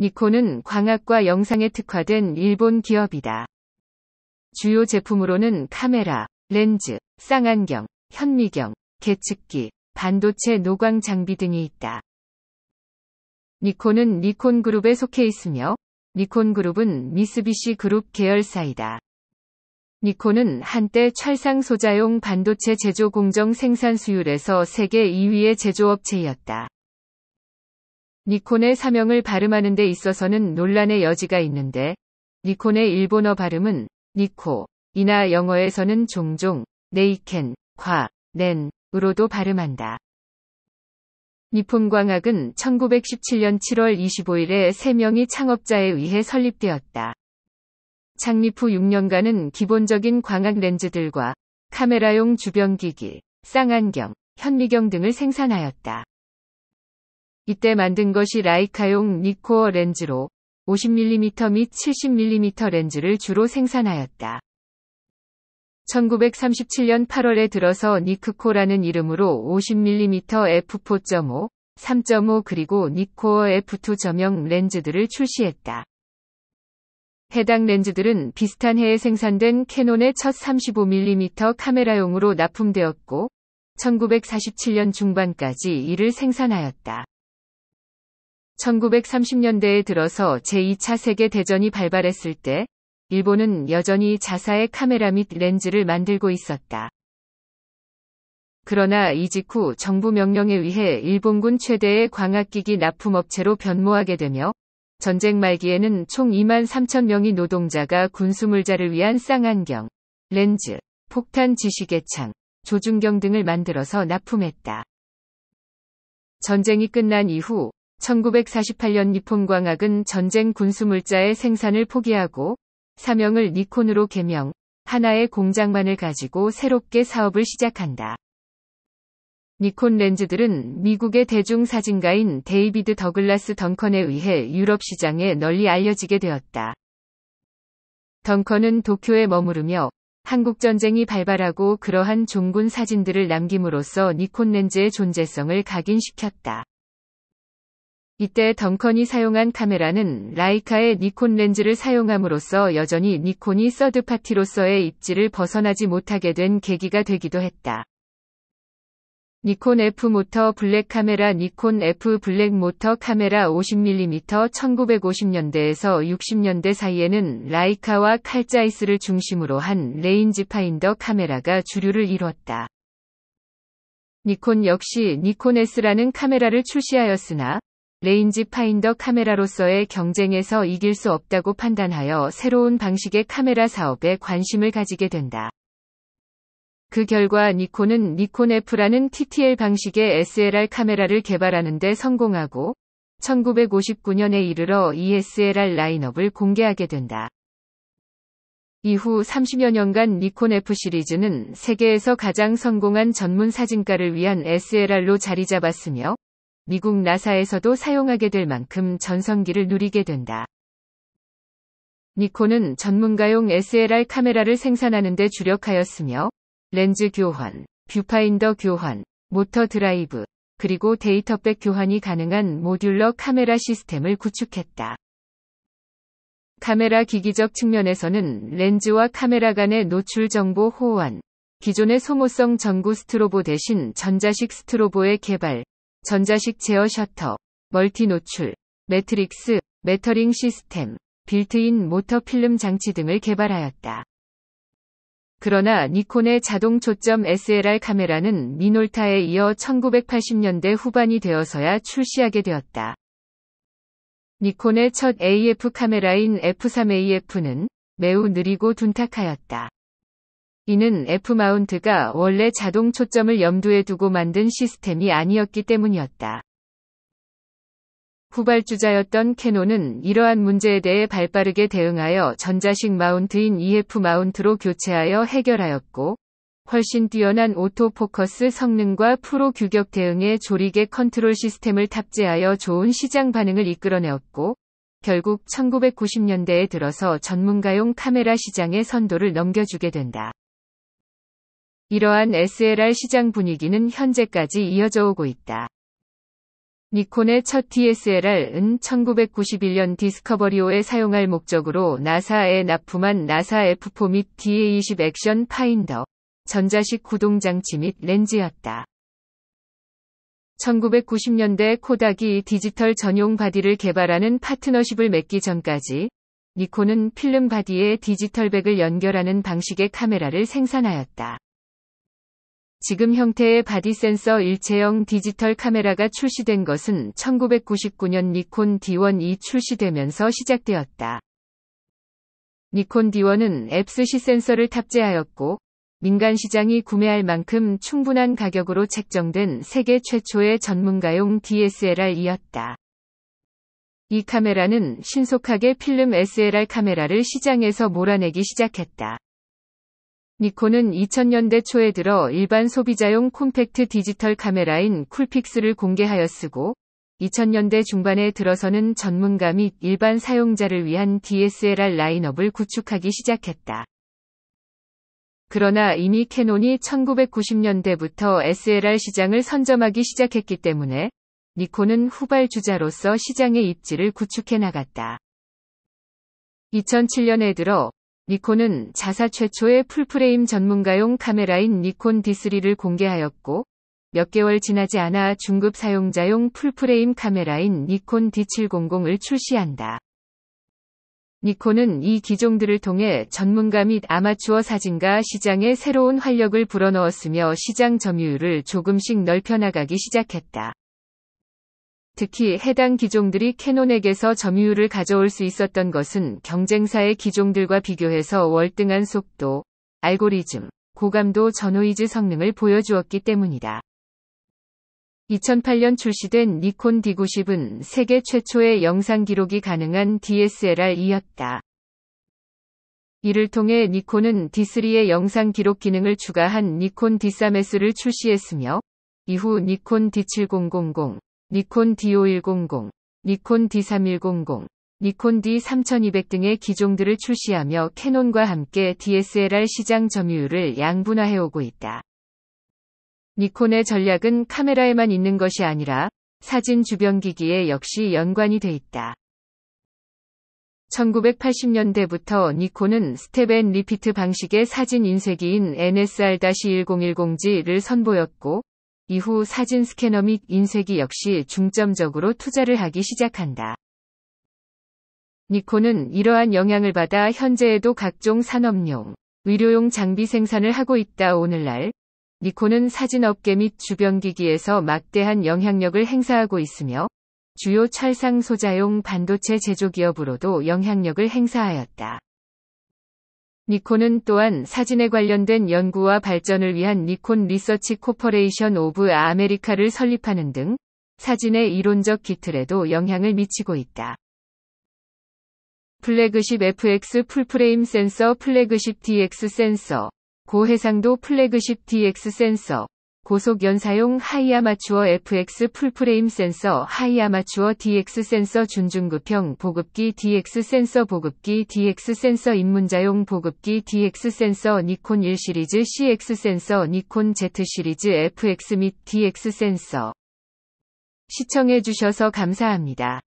니콘은 광학과 영상에 특화된 일본 기업이다. 주요 제품으로는 카메라, 렌즈, 쌍안경, 현미경, 계측기, 반도체 노광 장비 등이 있다. 니콘은 니콘 그룹에 속해 있으며 니콘 그룹은 미쓰비시 그룹 계열사이다. 니콘은 한때 철상 소자용 반도체 제조 공정 생산 수율에서 세계 2위의 제조업체였다. 니콘의 사명을 발음하는 데 있어서는 논란의 여지가 있는데 니콘의 일본어 발음은 니코 이나 영어에서는 종종 네이켄, 과, 낸으로도 발음한다. 니폰광학은 1917년 7월 25일에 3명이 창업자에 의해 설립되었다. 창립 후 6년간은 기본적인 광학 렌즈들과 카메라용 주변기기, 쌍안경, 현미경 등을 생산하였다. 이때 만든 것이 라이카용 니코어 렌즈로 50mm 및 70mm 렌즈를 주로 생산하였다. 1937년 8월에 들어서 니크코라는 이름으로 50mm f4.5, 3.5 그리고 니코어 f2 저명 렌즈들을 출시했다. 해당 렌즈들은 비슷한 해에 생산된 캐논의 첫 35mm 카메라용으로 납품되었고, 1947년 중반까지 이를 생산하였다. 1930년대에 들어서 제2차 세계대전이 발발했을 때 일본은 여전히 자사의 카메라 및 렌즈를 만들고 있었다. 그러나 이직 후 정부 명령에 의해 일본군 최대의 광학기기 납품업체로 변모하게 되며 전쟁 말기에는 총 2만 3천 명의 노동자가 군수물자를 위한 쌍안경, 렌즈, 폭탄 지시계창, 조준경 등을 만들어서 납품했다. 전쟁이 끝난 이후 1948년 니폰광학은 전쟁 군수물자의 생산을 포기하고 사명을 니콘으로 개명, 하나의 공장만을 가지고 새롭게 사업을 시작한다. 니콘 렌즈들은 미국의 대중 사진가인 데이비드 더글라스 덩컨에 의해 유럽 시장에 널리 알려지게 되었다. 덩컨은 도쿄에 머무르며 한국전쟁이 발발하고 그러한 종군 사진들을 남김으로써 니콘 렌즈의 존재성을 각인시켰다. 이때 덩컨이 사용한 카메라는 라이카의 니콘 렌즈를 사용함으로써 여전히 니콘이 서드파티로서의 입지를 벗어나지 못하게 된 계기가 되기도 했다. 니콘 F 모터 블랙 카메라 니콘 F 블랙 모터 카메라 50mm 1950년대에서 60년대 사이에는 라이카와 칼자이스를 중심으로 한 레인지 파인더 카메라가 주류를 이뤘다. 니콘 역시 니콘 S라는 카메라를 출시하였으나 레인지 파인더 카메라로서의 경쟁에서 이길 수 없다고 판단하여 새로운 방식의 카메라 사업에 관심을 가지게 된다. 그 결과 니콘은 니콘 F라는 TTL 방식의 SLR 카메라를 개발하는데 성공하고 1959년에 이르러 ESLR 라인업을 공개하게 된다. 이후 30여 년간 니콘 F 시리즈는 세계에서 가장 성공한 전문 사진가를 위한 SLR로 자리 잡았으며 미국 나사에서도 사용하게 될 만큼 전성기를 누리게 된다. 니콘은 전문가용 SLR 카메라를 생산하는 데 주력하였으며 렌즈 교환, 뷰파인더 교환, 모터 드라이브, 그리고 데이터백 교환이 가능한 모듈러 카메라 시스템을 구축했다. 카메라 기기적 측면에서는 렌즈와 카메라 간의 노출 정보 호환, 기존의 소모성 전구 스트로보 대신 전자식 스트로보의 개발, 전자식 제어 셔터, 멀티 노출, 매트릭스, 메터링 시스템, 빌트인 모터 필름 장치 등을 개발하였다. 그러나 니콘의 자동 초점 SLR 카메라는 미놀타에 이어 1980년대 후반이 되어서야 출시하게 되었다. 니콘의 첫 AF 카메라인 F3AF는 매우 느리고 둔탁하였다. 이는 F마운트가 원래 자동 초점을 염두에 두고 만든 시스템이 아니었기 때문이었다. 후발주자였던 캐논은 이러한 문제에 대해 발빠르게 대응하여 전자식 마운트인 EF 마운트로 교체하여 해결하였고, 훨씬 뛰어난 오토포커스 성능과 프로 규격 대응의 조리개 컨트롤 시스템을 탑재하여 좋은 시장 반응을 이끌어내었고, 결국 1990년대에 들어서 전문가용 카메라 시장의 선도를 넘겨주게 된다. 이러한 SLR 시장 분위기는 현재까지 이어져 오고 있다. 니콘의 첫 DSLR은 1991년 디스커버리오에 사용할 목적으로 나사에 납품한 나사 F4 및 DA20 액션 파인더, 전자식 구동장치 및 렌즈였다. 1990년대 코닥이 디지털 전용 바디를 개발하는 파트너십을 맺기 전까지 니콘은 필름 바디에 디지털백을 연결하는 방식의 카메라를 생산하였다. 지금 형태의 바디 센서 일체형 디지털 카메라가 출시된 것은 1999년 니콘 D1이 출시되면서 시작되었다. 니콘 D1은 앱스시 센서를 탑재하였고 민간 시장이 구매할 만큼 충분한 가격으로 책정된 세계 최초의 전문가용 DSLR이었다. 이 카메라는 신속하게 필름 SLR 카메라를 시장에서 몰아내기 시작했다. 니콘은 2000년대 초에 들어 일반 소비자용 콤팩트 디지털 카메라인 쿨픽스를 공개하여 쓰고 2000년대 중반에 들어서는 전문가 및 일반 사용자를 위한 DSLR 라인업을 구축하기 시작했다. 그러나 이미 캐논이 1990년대부터 SLR 시장을 선점하기 시작했기 때문에 니콘은 후발주자로서 시장의 입지를 구축해 나갔다. 2007년에 들어 니콘은 자사 최초의 풀프레임 전문가용 카메라인 니콘 D3를 공개하였고 몇 개월 지나지 않아 중급 사용자용 풀프레임 카메라인 니콘 D700을 출시한다. 니콘은 이 기종들을 통해 전문가 및 아마추어 사진가 시장에 새로운 활력을 불어넣었으며 시장 점유율을 조금씩 넓혀나가기 시작했다. 특히 해당 기종들이 캐논에게서 점유율을 가져올 수 있었던 것은 경쟁사의 기종들과 비교해서 월등한 속도, 알고리즘, 고감도 전노이즈 성능을 보여주었기 때문이다. 2008년 출시된 니콘 D90은 세계 최초의 영상 기록이 가능한 DSLR이었다. 이를 통해 니콘은 D3의 영상 기록 기능을 추가한 니콘 D3S를 출시했으며, 이후 니콘 D7000, 니콘 D5100, 니콘 D3100, 니콘 D3200 등의 기종들을 출시하며 캐논과 함께 DSLR 시장 점유율을 양분화해오고 있다. 니콘의 전략은 카메라에만 있는 것이 아니라 사진 주변기기에 역시 연관이 돼 있다. 1980년대부터 니콘은 스텝 앤 리피트 방식의 사진 인쇄기인 NSR-1010G를 선보였고, 이후 사진 스캐너 및 인쇄기 역시 중점적으로 투자를 하기 시작한다. 니콘은 이러한 영향을 받아 현재에도 각종 산업용, 의료용 장비 생산을 하고 있다 오늘날 니콘은 사진업계 및 주변기기에서 막대한 영향력을 행사하고 있으며 주요 철상 소자용 반도체 제조기업으로도 영향력을 행사하였다. 니콘은 또한 사진에 관련된 연구와 발전을 위한 니콘 리서치 코퍼레이션 오브 아메리카를 설립하는 등 사진의 이론적 기틀에도 영향을 미치고 있다. 플래그십 FX 풀프레임 센서 플래그십 DX 센서 고해상도 플래그십 DX 센서 고속 연사용 하이 아마추어 FX 풀프레임 센서 하이 아마추어 DX 센서 준중급형 보급기 DX 센서 보급기 DX 센서 입문자용 보급기 DX 센서 니콘 1 시리즈 CX 센서 니콘 Z 시리즈 FX 및 DX 센서 시청해주셔서 감사합니다.